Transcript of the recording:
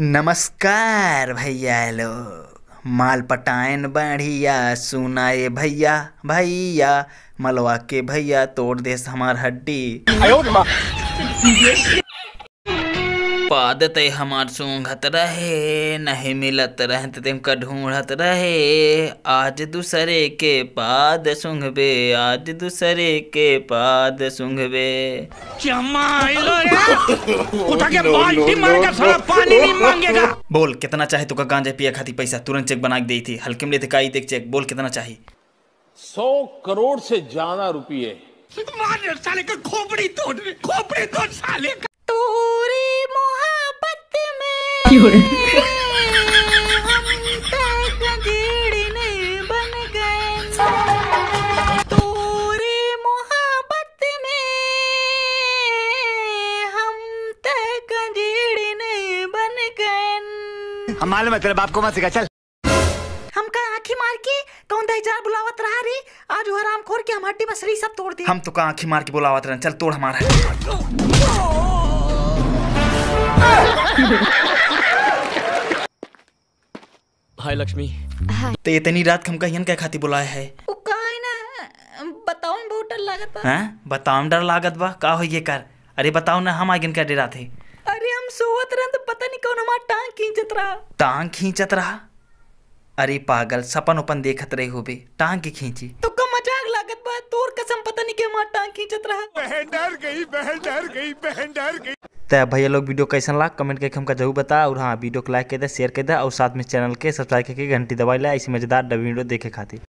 नमस्कार भैया हेलो माल पटायन बढ़िया सुनाए भैया भैया मलवा के भैया तोड़ देस हमार हड्डी पादत हमार सूंघत रहे नहीं मिलत रहते तुम का ढूंढत रहे आज दूसरे के पाद सूंघबे आज दूसरे के पाद सूंघबे बोल कितना चाहे तुका गांजे पिया खाती पैसा तुरंत चेक बना के दी थी हल्के में लेते काई देख चेक बोल कितना चाहे सौ करोड़ से ज्यादा रुपये खोपड़ी तोड़ खोपड़ी तोड़ हम मालूम है तेरे बाप को मत सिखा चल कहा आंखी मार के कौन दहजार बुलावत रहा रे आज वो हराम खोर के हम हड्डी मसरी सब तोड़ दे हम तो कहा आंखी मार के बुलावत रहे चल तोड़ हमारा हाय लक्ष्मी हाय तो इतनी रात हम हियन क्या खाती बुलाया है बताओ बहुत डर लागत बा हैं बताओ में डर लागत बा का होइए कर अरे बताओ ना हम आगे क्या डरा थे अरे हम सोवत रहन तो पता नहीं कौन हमार टांग खींचत रहा टांग खींचत रहा अरे पागल सपन उपन देखत रहे हो बे टांग की खींची तो का मजाक लागत बा तोर कसम पता नहीं कि हमार टांग खींचत रहा बहन डर गई बहन डर गई बहन डर गई तो भैया लोग वीडियो कैसा ला कमेंट करके हमका जरूर बता और हाँ वीडियो को लाइक कर दे शेयर कर दे और साथ में चैनल के सब्सक्राइब करके घंटी दबाई ला ऐसी मज़ेदार डबी वीडियो देखे खातिर